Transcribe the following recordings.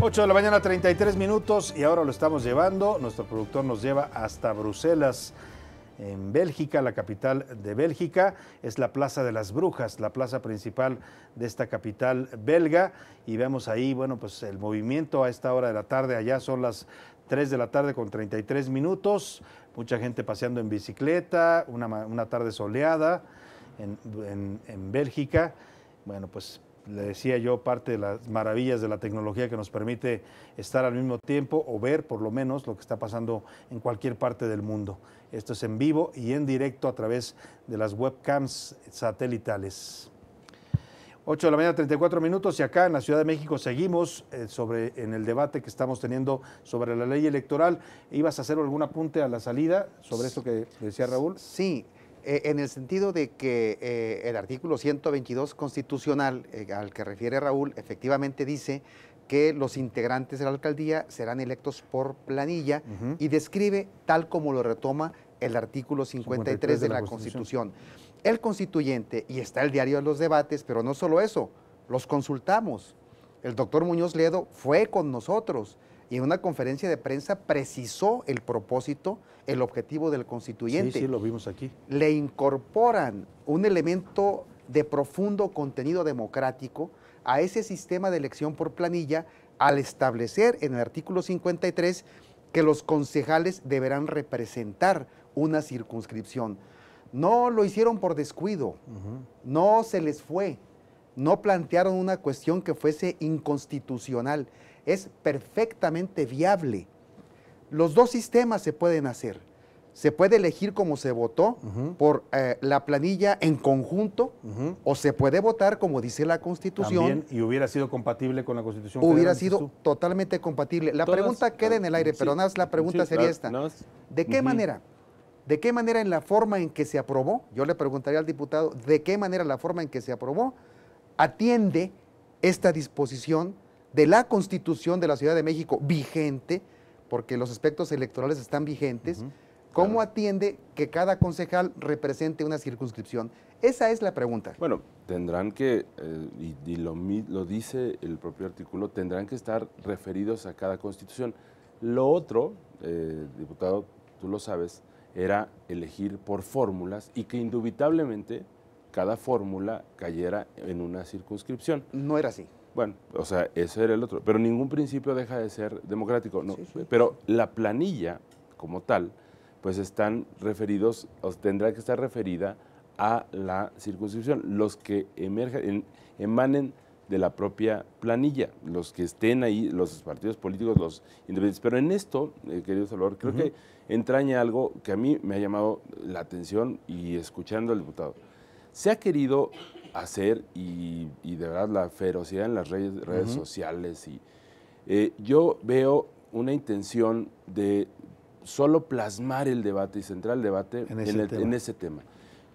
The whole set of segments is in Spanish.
8 de la mañana, 33 minutos, y ahora lo estamos llevando. Nuestro productor nos lleva hasta Bruselas, en Bélgica, la capital de Bélgica. Es la Plaza de las Brujas, la plaza principal de esta capital belga. Y vemos ahí, bueno, pues el movimiento a esta hora de la tarde. Allá son las 3 de la tarde con 33 minutos. Mucha gente paseando en bicicleta, una, una tarde soleada en, en Bélgica. Bueno, pues le decía yo, parte de las maravillas de la tecnología que nos permite estar al mismo tiempo o ver por lo menos lo que está pasando en cualquier parte del mundo. Esto es en vivo y en directo a través de las webcams satelitales. 8 de la mañana, 34 minutos, y acá en la Ciudad de México seguimos eh, sobre, en el debate que estamos teniendo sobre la ley electoral. ¿Ibas a hacer algún apunte a la salida sobre esto que decía Raúl? Sí, eh, en el sentido de que eh, el artículo 122 constitucional eh, al que refiere Raúl efectivamente dice que los integrantes de la alcaldía serán electos por planilla y describe tal como lo retoma el artículo 53, de, la, Constitución. El constituyente, y está el diario de los debates, pero no solo eso, los consultamos. El doctor Muñoz Ledo fue con nosotros y en una conferencia de prensa precisó el propósito, el objetivo del constituyente. Sí, sí, lo vimos aquí. Le incorporan un elemento de profundo contenido democrático a ese sistema de elección por planilla al establecer en el artículo 53 que los concejales deberán representar una circunscripción. No lo hicieron por descuido, no se les fue, no plantearon una cuestión que fuese inconstitucional es perfectamente viable. Los dos sistemas se pueden hacer. Se puede elegir como se votó por eh, la planilla en conjunto o se puede votar como dice la Constitución. y hubiera sido compatible con la Constitución. Hubiera sido totalmente compatible. La pregunta queda en el aire, pero nada más la pregunta sería esta. ¿De qué manera? ¿De qué manera en la forma en que se aprobó? Yo le preguntaría al diputado, ¿de qué manera la forma en que se aprobó atiende esta disposición de la Constitución de la Ciudad de México vigente, porque los aspectos electorales están vigentes, ¿cómo atiende que cada concejal represente una circunscripción? Esa es la pregunta. Bueno, tendrán que, eh, y, lo, dice el propio artículo, tendrán que estar referidos a cada constitución. Lo otro, eh, diputado, tú lo sabes, era elegir por fórmulas y que indubitablemente cada fórmula cayera en una circunscripción. No era así. Bueno, o sea, ese era el otro. Pero ningún principio deja de ser democrático. No. Pero la planilla, como tal, pues están referidos, o tendrá que estar referida a la circunscripción. Los que emergen, emanen de la propia planilla, los que estén ahí, los partidos políticos, los independientes. Pero en esto, eh, querido Salvador, creo que entraña algo que a mí me ha llamado la atención y escuchando al diputado. Se ha querido hacer y, de verdad la ferocidad en las redes, redes sociales. Y, eh, yo veo una intención de solo plasmar el debate y centrar el debate en ese, tema.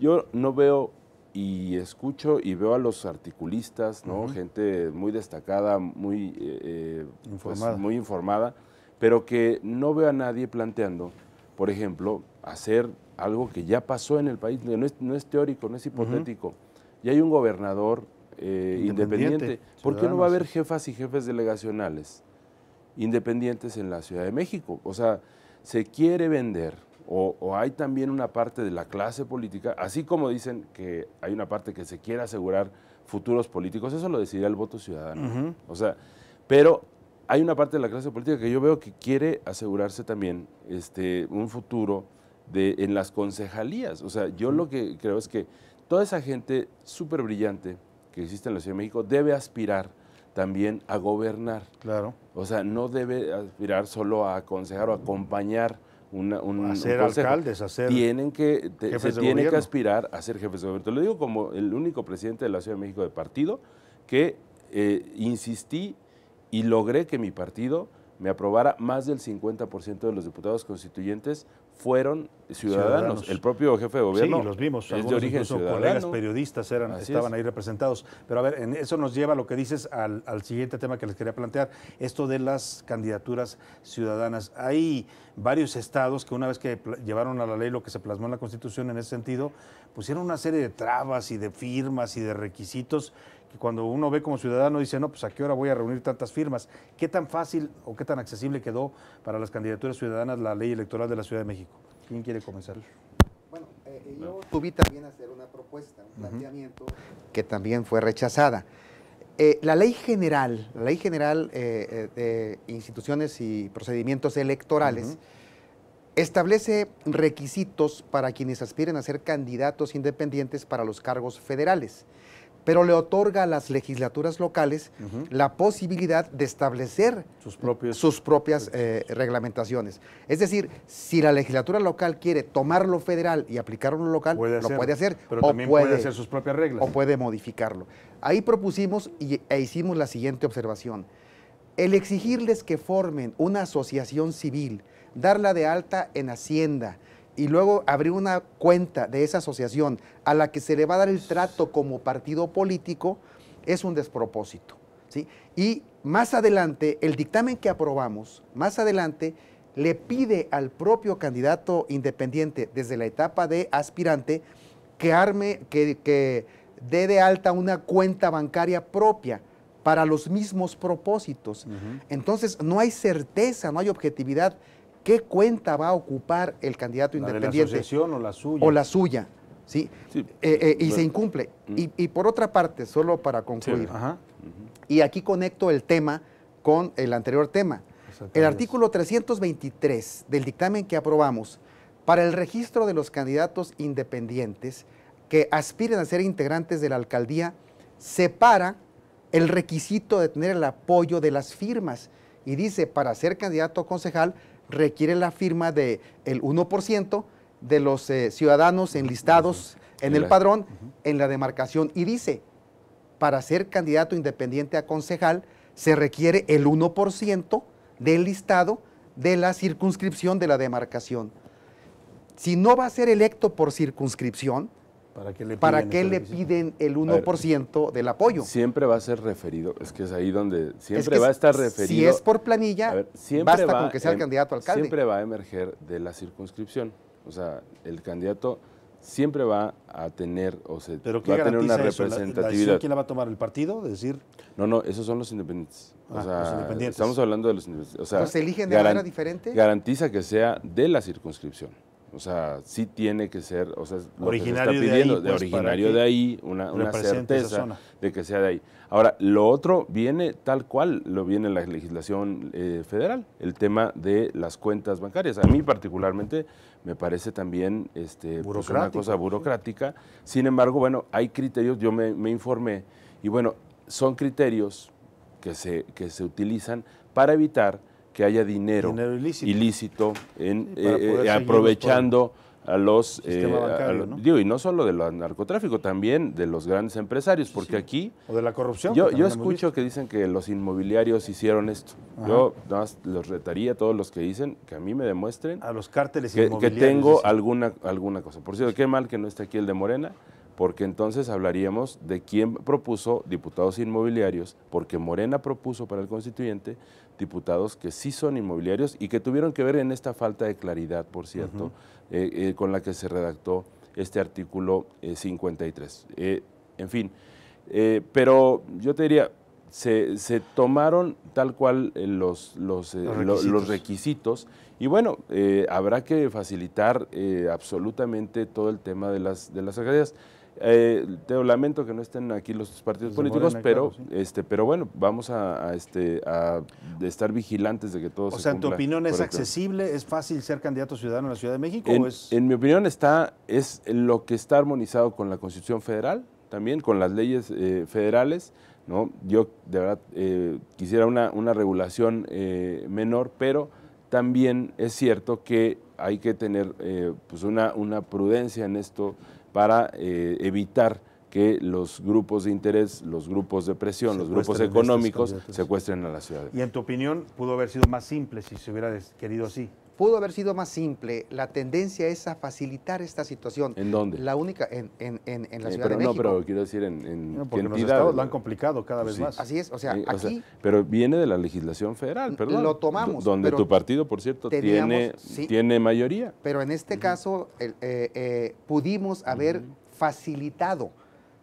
Yo no veo y escucho y veo a los articulistas, ¿no? Gente muy destacada, muy, eh, eh pues, informada. muy informada, pero que no veo a nadie planteando, por ejemplo, hacer algo que ya pasó en el país, no es, no es teórico, no es hipotético y hay un gobernador eh, independiente, ¿por qué no va a haber jefas y jefes delegacionales independientes en la Ciudad de México? O sea, se quiere vender o, hay también una parte de la clase política, así como dicen que hay una parte que se quiere asegurar futuros políticos, eso lo decidirá el voto ciudadano. O sea, pero hay una parte de la clase política que yo veo que quiere asegurarse también este, un futuro de, en las concejalías. O sea, yo lo que creo es que Toda esa gente súper brillante que existe en la Ciudad de México debe aspirar también a gobernar. Claro. O sea, no debe aspirar solo a aconsejar o acompañar un, a un alcaldes, a ser tienen que se tiene que aspirar a ser jefes de gobierno. lo digo como el único presidente de la Ciudad de México de partido que eh, insistí y logré que mi partido me aprobara más del 50% de los diputados constituyentes fueron ciudadanos. El propio jefe de gobierno. Sí, los vimos. Algunos de origen colegas periodistas eran, estaban ahí representados. Pero a ver, eso nos lleva a lo que dices al, siguiente tema que les quería plantear: esto de las candidaturas ciudadanas. Hay varios estados que, una vez que llevaron a la ley lo que se plasmó en la Constitución en ese sentido, pusieron una serie de trabas y de firmas y de requisitos y cuando uno ve como ciudadano dice, no, pues a qué hora voy a reunir tantas firmas. ¿Qué tan fácil o qué tan accesible quedó para las candidaturas ciudadanas la ley electoral de la Ciudad de México? ¿Quién quiere comenzar? Bueno, eh, eh, yo tuve también a hacer una propuesta, un planteamiento que también fue rechazada. Eh, la ley general, la ley general de instituciones y procedimientos electorales establece requisitos para quienes aspiren a ser candidatos independientes para los cargos federales pero le otorga a las legislaturas locales la posibilidad de establecer sus, propias eh, reglamentaciones. Es decir, si la legislatura local quiere tomar lo federal y aplicarlo lo local, lo puede hacer. Pero también puede, hacer sus propias reglas. O puede modificarlo. Ahí propusimos y, e hicimos la siguiente observación. El exigirles que formen una asociación civil, darla de alta en Hacienda, y luego abrir una cuenta de esa asociación a la que se le va a dar el trato como partido político es un despropósito. ¿sí? Y más adelante, el dictamen que aprobamos, más adelante le pide al propio candidato independiente desde la etapa de aspirante que arme, que, dé de alta una cuenta bancaria propia para los mismos propósitos. Entonces, no hay certeza, no hay objetividad qué cuenta va a ocupar el candidato independiente. la asociación o la suya. O la suya, ¿sí? Eh, eh, y se incumple. Mm. Y, por otra parte, solo para concluir, y aquí conecto el tema con el anterior tema. El artículo 323 del dictamen que aprobamos para el registro de los candidatos independientes que aspiren a ser integrantes de la alcaldía separa el requisito de tener el apoyo de las firmas y dice para ser candidato concejal requiere la firma del el 1% de los eh, ciudadanos enlistados en el padrón en la demarcación y dice, para ser candidato independiente a concejal se requiere el 1% del listado de la circunscripción de la demarcación. Si no va a ser electo por circunscripción, ¿Para qué le piden, el 1% del apoyo? Siempre va a ser referido, es que es ahí donde siempre va a estar referido. Si es por planilla, siempre basta con que sea el candidato a alcalde. Siempre va a emerger de la circunscripción. O sea, el candidato siempre va a tener o se ¿Pero va a tener una representatividad. quién la va a tomar el partido? Decir no, no, esos son los independientes. Ah, los independientes. estamos hablando de los independientes. O sea, eligen de manera diferente? Garantiza que sea de la circunscripción. O sea, sí tiene que ser, o sea, lo originario que está pidiendo, de, pues, originario de ahí, una, certeza de que sea de ahí. Ahora, lo otro viene tal cual lo viene la legislación eh, federal, el tema de las cuentas bancarias. A mí particularmente me parece también este, pues, una cosa burocrática. Sin embargo, bueno, hay criterios, yo me, me informé, y bueno, son criterios que se, que se utilizan para evitar que haya dinero, ilícito. en, eh, eh, aprovechando a los, eh, digo y no solo del narcotráfico también de los grandes empresarios porque aquí o de la corrupción yo, escucho que dicen que los inmobiliarios hicieron esto yo nada más los retaría a todos los que dicen que a mí me demuestren a los cárteles que, inmobiliarios que tengo alguna alguna cosa por cierto qué mal que no esté aquí el de Morena porque entonces hablaríamos de quién propuso diputados inmobiliarios, porque Morena propuso para el constituyente diputados que sí son inmobiliarios y que tuvieron que ver en esta falta de claridad, por cierto, eh, eh, con la que se redactó este artículo 53. Eh, en fin, pero yo te diría, se, tomaron tal cual los, requisitos. y bueno, habrá que facilitar absolutamente todo el tema de las, de las eh, te lamento que no estén aquí los partidos políticos, pero, este, pero bueno, vamos a, este, a estar vigilantes de que todo o se cumpla. O sea, ¿tu opinión es accesible? ¿Es fácil ser candidato ciudadano en la Ciudad de México? En, mi opinión está, es lo que está armonizado con la Constitución Federal, también con las leyes eh, federales. ¿no? Yo de verdad eh, quisiera una, regulación menor, pero también es cierto que hay que tener pues una, una prudencia en esto para eh, evitar que los grupos de interés, los grupos de presión, los grupos económicos secuestren a la ciudad. ¿Y en tu opinión pudo haber sido más simple si se hubiera querido así? Pudo haber sido más simple. La tendencia es a facilitar esta situación. ¿En dónde? La única, en, en, en, en la eh, Ciudad de no, México. No, pero quiero decir en, en no, porque los estados lo han complicado cada pues vez más. Así es, o sea, aquí... pero viene de la legislación federal, perdón. Lo tomamos. Donde tu partido, por cierto, tiene, tiene mayoría. Pero en este caso eh, eh, pudimos haber facilitado,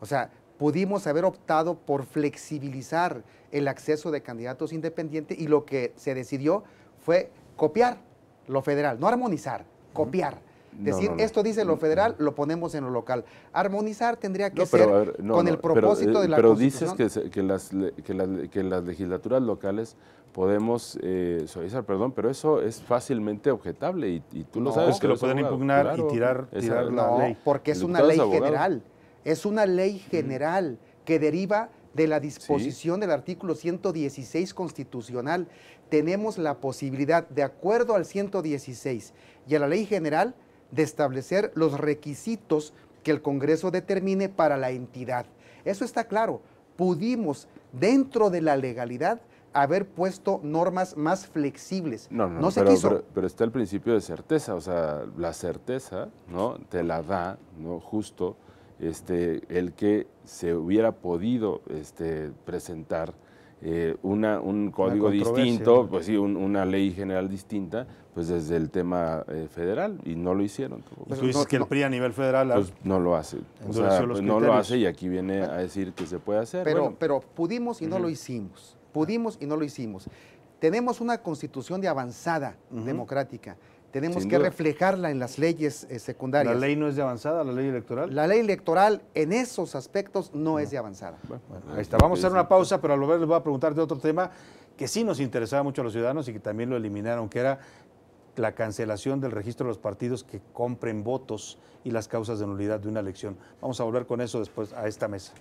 o sea, pudimos haber optado por flexibilizar el acceso de candidatos independientes y lo que se decidió fue copiar lo federal, no armonizar, copiar. Decir, esto dice lo federal, lo ponemos en lo local. Armonizar tendría que ser con el propósito eh, de la Pero dices que, que, las, legislaturas locales podemos eh, perdón, pero eso es fácilmente objetable y, tú lo sabes. que lo pueden impugnar y tirar, la ley. porque es una ley general. Es una ley general que deriva de la disposición del artículo 116 constitucional tenemos la posibilidad, de acuerdo al 116 y a la ley general, de establecer los requisitos que el Congreso determine para la entidad. Eso está claro. Pudimos, dentro de la legalidad, haber puesto normas más flexibles. No, no, no se pero, está el principio de certeza, o sea, la certeza, ¿no? Te la da, ¿no? Justo este, el que se hubiera podido este, presentar eh, una, un código distinto, pues sí, una ley general distinta, pues desde el tema eh, federal, y no lo hicieron. Pues que el PRI a nivel federal... Pues no lo hace, pues no lo hace y aquí viene a decir que se puede hacer. Pero, pero pudimos y no lo hicimos, pudimos y no lo hicimos. Tenemos una constitución de avanzada democrática, tenemos que reflejarla en las leyes eh, secundarias. ¿La ley no es de avanzada, la ley electoral? La ley electoral en esos aspectos no, es de avanzada. Bueno, ahí está. Vamos a hacer una pausa, pero a lo ver les voy a preguntar de otro tema que sí nos interesaba mucho a los ciudadanos y que también lo eliminaron, que era la cancelación del registro de los partidos que compren votos y las causas de nulidad de una elección. Vamos a volver con eso después a esta mesa.